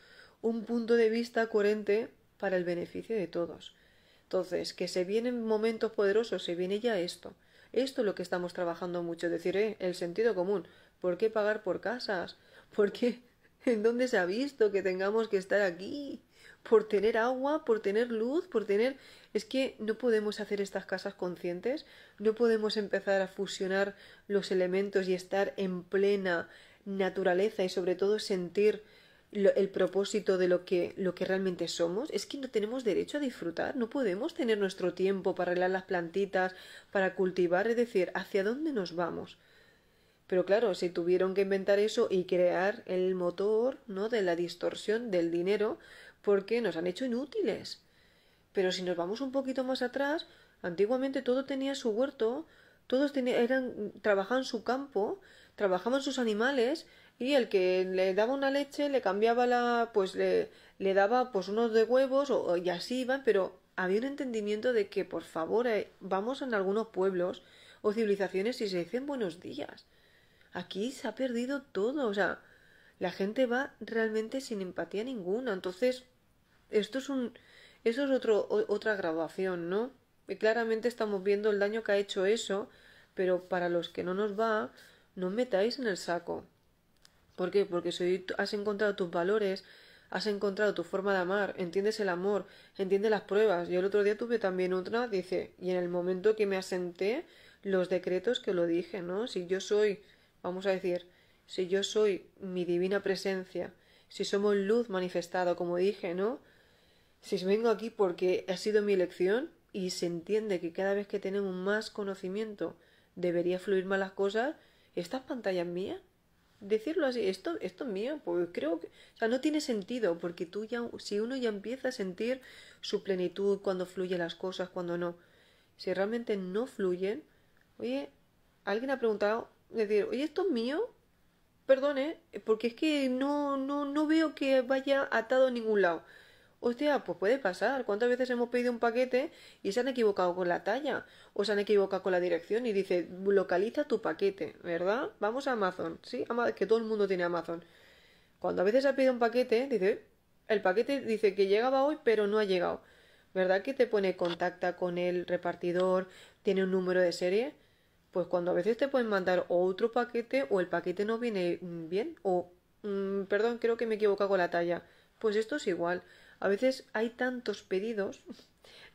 A: un punto de vista coherente para el beneficio de todos. Entonces, que se vienen momentos poderosos, se viene ya esto. Esto es lo que estamos trabajando mucho, decir, eh, el sentido común. ¿Por qué pagar por casas? ¿Por qué? ¿En dónde se ha visto que tengamos que estar aquí? por tener agua, por tener luz, por tener... Es que no podemos hacer estas casas conscientes, no podemos empezar a fusionar los elementos y estar en plena naturaleza y sobre todo sentir el propósito de lo que, lo que realmente somos. Es que no tenemos derecho a disfrutar, no podemos tener nuestro tiempo para arreglar las plantitas, para cultivar, es decir, ¿hacia dónde nos vamos? Pero claro, si tuvieron que inventar eso y crear el motor, ¿no? de la distorsión del dinero, porque nos han hecho inútiles. Pero si nos vamos un poquito más atrás, antiguamente todo tenía su huerto, todos tenían, trabajaban su campo, trabajaban sus animales y el que le daba una leche le cambiaba la pues le, daba pues unos de huevos o, y así iban, pero había un entendimiento de que por favor eh, vamos en algunos pueblos o civilizaciones y se dicen buenos días. Aquí se ha perdido todo, o sea, la gente va realmente sin empatía ninguna. Entonces, esto es un. Eso es otro, otra graduación, ¿no? Y claramente estamos viendo el daño que ha hecho eso, pero para los que no nos va, no metáis en el saco. ¿Por qué? Porque si has encontrado tus valores, has encontrado tu forma de amar, entiendes el amor, entiendes las pruebas. Yo el otro día tuve también otra, dice, y en el momento que me asenté, los decretos que lo dije, ¿no? Si yo soy, vamos a decir, si yo soy mi divina presencia, si somos luz manifestado, como dije, ¿no? Si vengo aquí porque ha sido mi elección y se entiende que cada vez que tenemos más conocimiento debería fluir más las cosas, ¿estas pantallas mías? Decirlo así, esto, esto es mío, pues creo que, o sea, no tiene sentido, porque tú ya, si uno ya empieza a sentir su plenitud, cuando fluyen las cosas, cuando no, si realmente no fluyen, oye, alguien ha preguntado, decir, oye, esto es mío, perdone, porque es que no, no, no veo que vaya atado a ningún lado. Hostia, pues puede pasar. ¿Cuántas veces hemos pedido un paquete y se han equivocado con la talla? O se han equivocado con la dirección y dice, localiza tu paquete, ¿verdad? Vamos a Amazon, ¿sí? Que todo el mundo tiene Amazon. Cuando a veces ha pedido un paquete, dice, el paquete dice que llegaba hoy, pero no ha llegado. ¿Verdad que te pone contacta con el repartidor, tiene un número de serie? Pues cuando a veces te pueden mandar otro paquete o el paquete no viene mm, bien o, mm, perdón, creo que me he equivocado con la talla. Pues esto es igual a veces hay tantos pedidos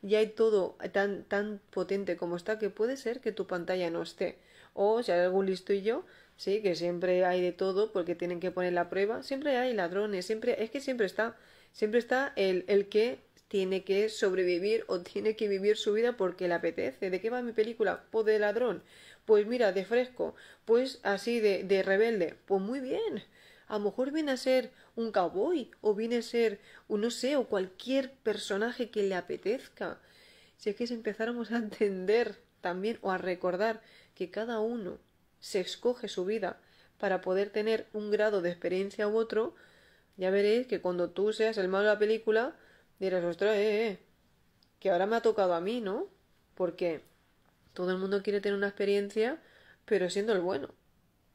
A: y hay todo tan, tan potente como está que puede ser que tu pantalla no esté. O si hay algún listo yo, sí, que siempre hay de todo porque tienen que poner la prueba, siempre hay ladrones, siempre, es que siempre está, siempre está el, el que tiene que sobrevivir o tiene que vivir su vida porque le apetece. ¿De qué va mi película? Pues de ladrón. Pues mira, de fresco. Pues así de, de rebelde. Pues muy bien. A lo mejor viene a ser un cowboy o viene a ser, un, no sé, o cualquier personaje que le apetezca. Si es que si empezáramos a entender también o a recordar que cada uno se escoge su vida para poder tener un grado de experiencia u otro, ya veréis que cuando tú seas el malo de la película, dirás, ostras, eh, eh que ahora me ha tocado a mí, ¿no? Porque todo el mundo quiere tener una experiencia, pero siendo el bueno.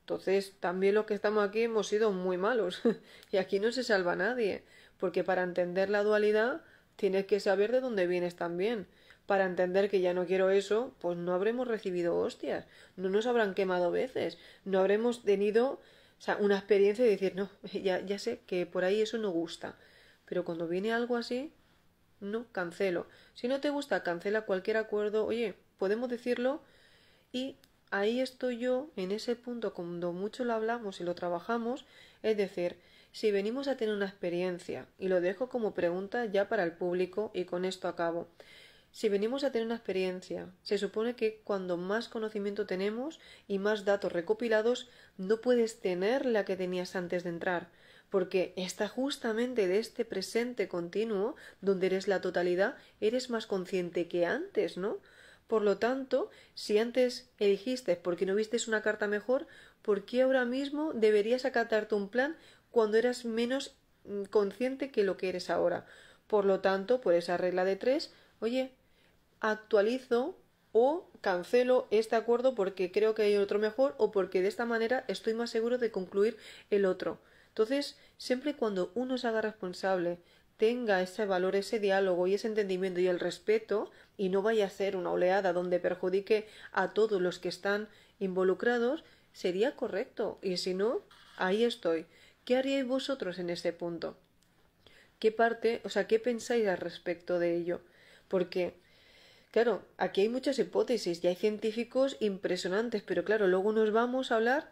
A: Entonces, también los que estamos aquí hemos sido muy malos y aquí no se salva nadie, porque para entender la dualidad tienes que saber de dónde vienes también. Para entender que ya no quiero eso, pues no habremos recibido hostias, no nos habrán quemado veces, no habremos tenido o sea, una experiencia de decir, no, ya, ya sé que por ahí eso no gusta. Pero cuando viene algo así, no, cancelo. Si no te gusta, cancela cualquier acuerdo. Oye, podemos decirlo y ahí estoy yo en ese punto cuando mucho lo hablamos y lo trabajamos, es decir, si venimos a tener una experiencia, y lo dejo como pregunta ya para el público y con esto acabo, si venimos a tener una experiencia, se supone que cuando más conocimiento tenemos y más datos recopilados, no puedes tener la que tenías antes de entrar, porque está justamente de este presente continuo, donde eres la totalidad, eres más consciente que antes, ¿no? Por lo tanto, si antes eligiste porque no viste una carta mejor, ¿por qué ahora mismo deberías acatarte un plan cuando eras menos mm, consciente que lo que eres ahora? Por lo tanto, por esa regla de tres, oye, actualizo o cancelo este acuerdo porque creo que hay otro mejor o porque de esta manera estoy más seguro de concluir el otro. Entonces, siempre cuando uno se haga responsable tenga ese valor, ese diálogo y ese entendimiento y el respeto y no vaya a ser una oleada donde perjudique a todos los que están involucrados, sería correcto. Y si no, ahí estoy. ¿Qué haríais vosotros en este punto? ¿Qué parte, o sea, qué pensáis al respecto de ello? Porque, claro, aquí hay muchas hipótesis y hay científicos impresionantes, pero claro, luego nos vamos a hablar,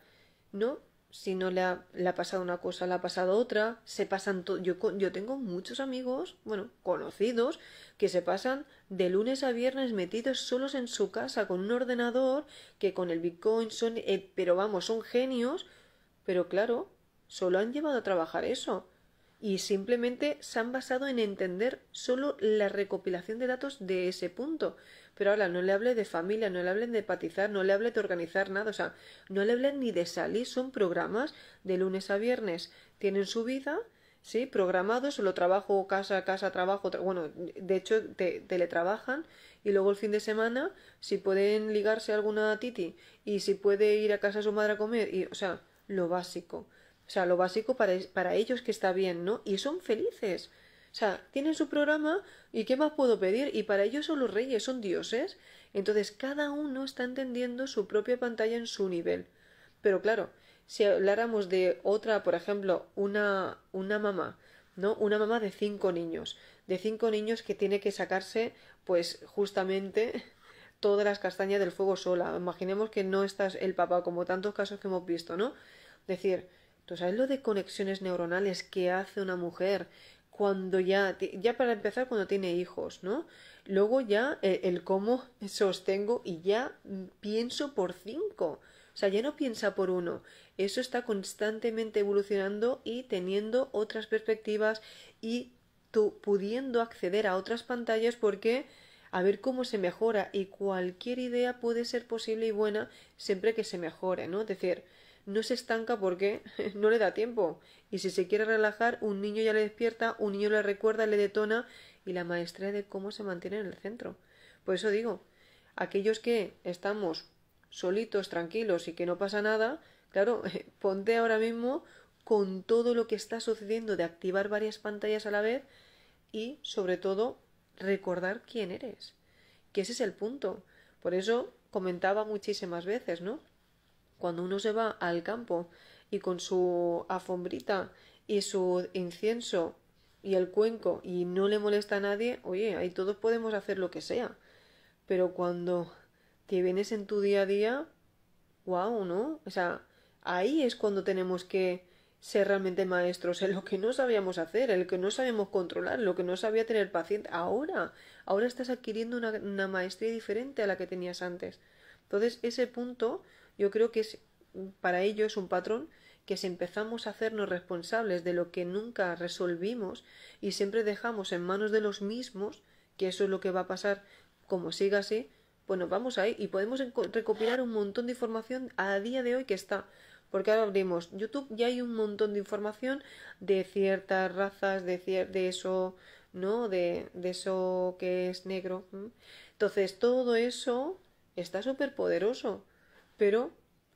A: ¿no? si no le ha, pasado una cosa, le ha pasado otra, se pasan todo. Yo, yo tengo muchos amigos, bueno, conocidos, que se pasan de lunes a viernes metidos solos en su casa con un ordenador, que con el Bitcoin son, eh, pero vamos, son genios, pero claro, solo han llevado a trabajar eso. Y simplemente se han basado en entender solo la recopilación de datos de ese punto. Pero ahora no le hable de familia, no le hablen de patizar, no le hable de organizar nada, o sea, no le hablen ni de salir, son programas de lunes a viernes, tienen su vida, ¿sí? Programados, solo trabajo, casa, casa, trabajo, bueno, de hecho te teletrabajan y luego el fin de semana, si pueden ligarse a alguna titi y si puede ir a casa de su madre a comer, y, o sea, lo básico. O sea, lo básico para, para ellos que está bien, ¿no? Y son felices. O sea, tienen su programa y ¿qué más puedo pedir? Y para ellos son los reyes, son dioses. Entonces, cada uno está entendiendo su propia pantalla en su nivel. Pero claro, si habláramos de otra, por ejemplo, una, una mamá, ¿no? Una mamá de cinco niños, de cinco niños que tiene que sacarse, pues justamente todas las castañas del fuego sola. Imaginemos que no estás el papá, como tantos casos que hemos visto, ¿no? Decir, ¿tú sabes lo de conexiones neuronales que hace una mujer cuando ya, ya para empezar cuando tiene hijos, ¿no? Luego ya eh, el, cómo sostengo y ya pienso por cinco. O sea, ya no piensa por uno. Eso está constantemente evolucionando y teniendo otras perspectivas y tú pudiendo acceder a otras pantallas porque a ver cómo se mejora y cualquier idea puede ser posible y buena siempre que se mejore, ¿no? Es decir, no se estanca porque no le da tiempo. Y si se quiere relajar, un niño ya le despierta, un niño le recuerda, le detona y la maestría de cómo se mantiene en el centro. Por eso digo, aquellos que estamos solitos, tranquilos y que no pasa nada, claro, ponte ahora mismo con todo lo que está sucediendo de activar varias pantallas a la vez y sobre todo recordar quién eres, que ese es el punto. Por eso comentaba muchísimas veces, ¿no? cuando uno se va al campo y con su afombrita y su incienso y el cuenco y no le molesta a nadie, oye, ahí todos podemos hacer lo que sea. Pero cuando te vienes en tu día a día, wow, ¿no? O sea, ahí es cuando tenemos que ser realmente maestros en lo que no sabíamos hacer, en lo que no sabíamos controlar, lo que no sabía tener paciente. Ahora, ahora estás adquiriendo una maestría diferente a la que tenías antes. Entonces, ese punto yo creo que para ello es un patrón que si empezamos a hacernos responsables de lo que nunca resolvimos y siempre dejamos en manos de los mismos, que eso es lo que va a pasar como siga así, pues nos vamos ahí y podemos recopilar un montón de información a día de hoy que está. Porque ahora abrimos YouTube ya hay un montón de información de ciertas razas, de, de eso, ¿no? De, de, eso que es negro. Entonces, todo eso está súper poderoso. Pero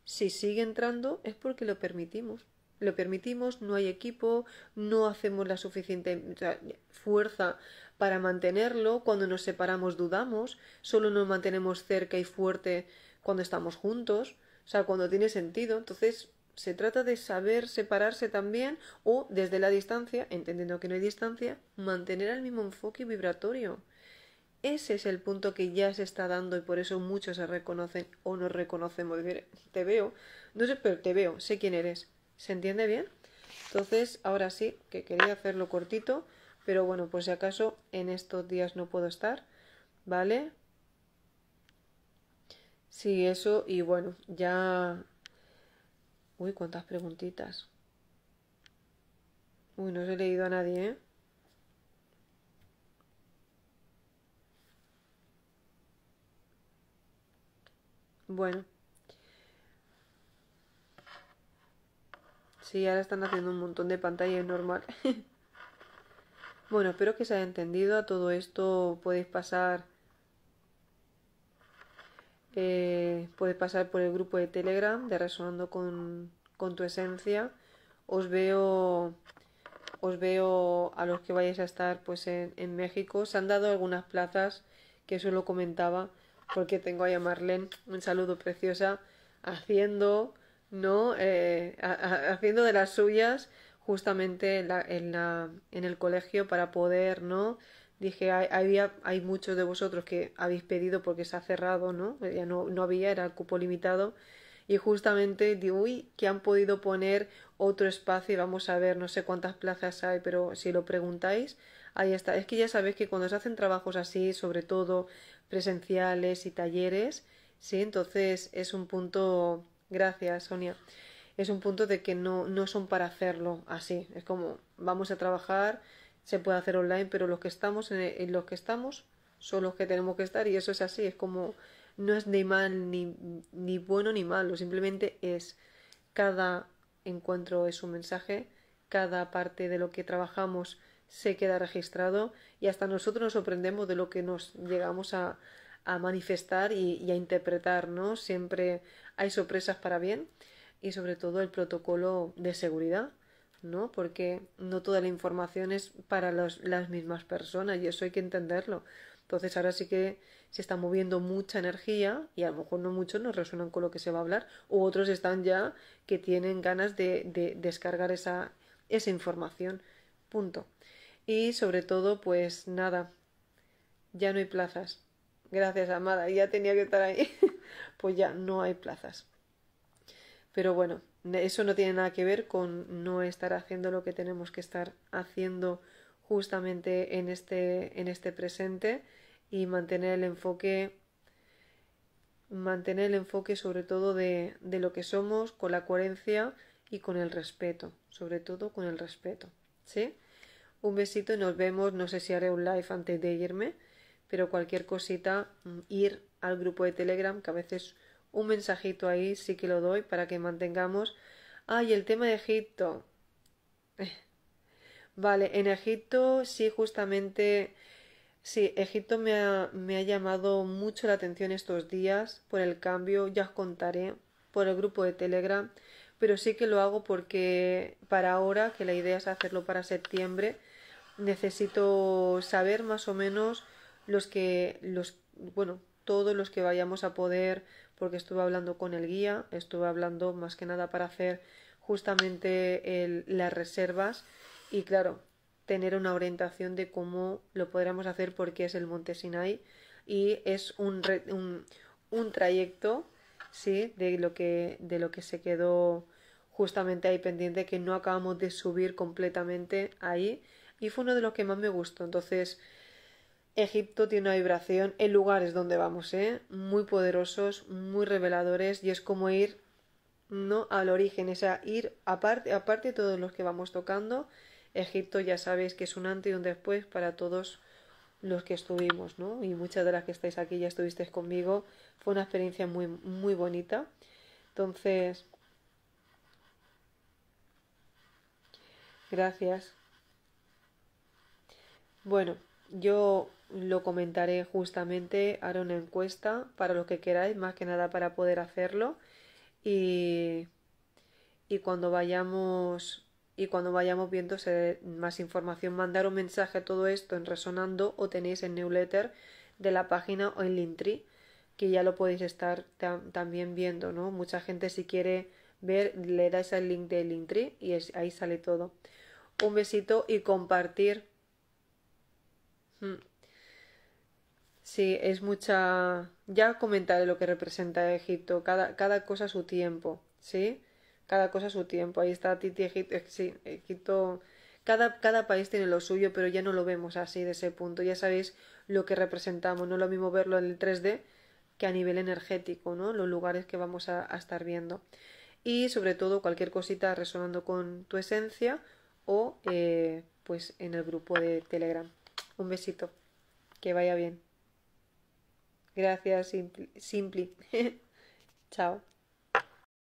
A: si sigue entrando es porque lo permitimos. Lo permitimos, no hay equipo, no hacemos la suficiente fuerza para mantenerlo, cuando nos separamos dudamos, solo nos mantenemos cerca y fuerte cuando estamos juntos, o sea, cuando tiene sentido. Entonces, se trata de saber separarse también o desde la distancia, entendiendo que no hay distancia, mantener el mismo enfoque vibratorio. Ese es el punto que ya se está dando y por eso muchos se reconocen o nos reconocemos. bien. te veo, no sé, pero te veo, sé quién eres. ¿Se entiende bien? Entonces, ahora sí, que quería hacerlo cortito, pero bueno, por si acaso en estos días no puedo estar, ¿vale? Sí, eso, y bueno, ya. Uy, cuántas preguntitas. Uy, no os he leído a nadie, ¿eh? Bueno. Sí, ahora están haciendo un montón de pantalla, normal. bueno, espero que se haya entendido. A todo esto podéis pasar. Eh, pasar por el grupo de Telegram de Resonando con, con tu esencia. Os veo. Os veo a los que vayáis a estar pues en, en México. Se han dado algunas plazas, que eso lo comentaba porque tengo a Marlene, un saludo preciosa, haciendo, ¿no? Eh, haciendo de las suyas justamente en, la, en, el colegio para poder, ¿no? Dije, hay, había, hay muchos de vosotros que habéis pedido porque se ha cerrado, ¿no? Eh, ya no, no había, era cupo limitado. Y justamente digo, uy, que han podido poner otro espacio y vamos a ver, no sé cuántas plazas hay, pero si lo preguntáis, ahí está. Es que ya sabéis que cuando se hacen trabajos así, sobre todo presenciales y talleres, ¿sí? Entonces es un punto, gracias Sonia, es un punto de que no, no son para hacerlo así, es como vamos a trabajar, se puede hacer online, pero los que estamos en, los que estamos son los que tenemos que estar y eso es así, es como no es ni mal ni, ni bueno ni malo, simplemente es cada encuentro es un mensaje, cada parte de lo que trabajamos se queda registrado y hasta nosotros nos sorprendemos de lo que nos llegamos a, manifestar y, a interpretar, ¿no? Siempre hay sorpresas para bien y sobre todo el protocolo de seguridad, ¿no? Porque no toda la información es para las mismas personas y eso hay que entenderlo. Entonces ahora sí que se está moviendo mucha energía y a lo mejor no muchos nos resuenan con lo que se va a hablar u otros están ya que tienen ganas de, de descargar esa, esa información. Punto. Y sobre todo, pues nada, ya no hay plazas. Gracias, amada, ya tenía que estar ahí. pues ya no hay plazas. Pero bueno, eso no tiene nada que ver con no estar haciendo lo que tenemos que estar haciendo justamente en este, en este presente y mantener el enfoque mantener el enfoque sobre todo de, de lo que somos con la coherencia y con el respeto, sobre todo con el respeto, ¿sí? Un besito y nos vemos. No sé si haré un live antes de irme, pero cualquier cosita, mm, ir al grupo de Telegram, que a veces un mensajito ahí sí que lo doy para que mantengamos. Ah, el tema de Egipto. Eh. Vale, en Egipto sí, justamente, sí, Egipto me ha, me ha llamado mucho la atención estos días por el cambio, ya os contaré, por el grupo de Telegram, pero sí que lo hago porque para ahora, que la idea es hacerlo para septiembre, necesito saber más o menos los que los bueno todos los que vayamos a poder porque estuve hablando con el guía estuve hablando más que nada para hacer justamente el, las reservas y claro tener una orientación de cómo lo podríamos hacer porque es el monte Sinai y es un, un, un trayecto sí de lo que de lo que se quedó justamente ahí pendiente que no acabamos de subir completamente ahí y fue uno de los que más me gustó. Entonces, Egipto tiene una vibración en lugares donde vamos, ¿eh? Muy poderosos, muy reveladores y es como ir, ¿no? Al origen, o sea, ir aparte, aparte de todos los que vamos tocando. Egipto ya sabéis que es un antes y un después para todos los que estuvimos, ¿no? Y muchas de las que estáis aquí ya estuvisteis conmigo. Fue una experiencia muy, muy bonita. Entonces, gracias. Bueno, yo lo comentaré justamente, haré una encuesta para los que queráis, más que nada para poder hacerlo. Y, y cuando vayamos y cuando vayamos viendo más información, mandar un mensaje a todo esto en Resonando o tenéis el newsletter de la página o en Linktree que ya lo podéis estar también viendo, ¿no? Mucha gente si quiere ver le dais el link de Linktree y ahí sale todo. Un besito y compartir Mm. Sí, es mucha. Ya comentaré lo que representa Egipto. Cada, cada cosa a su tiempo, ¿sí? Cada cosa a su tiempo. Ahí está Titi Egipto. Eh, sí, Egipto. Cada, cada país tiene lo suyo, pero ya no lo vemos así de ese punto. Ya sabéis lo que representamos. No lo mismo verlo en el 3D que a nivel energético, ¿no? Los lugares que vamos a, estar viendo. Y sobre todo cualquier cosita resonando con tu esencia o eh, pues en el grupo de Telegram. Un besito. Que vaya bien. Gracias, Simpli. Chao.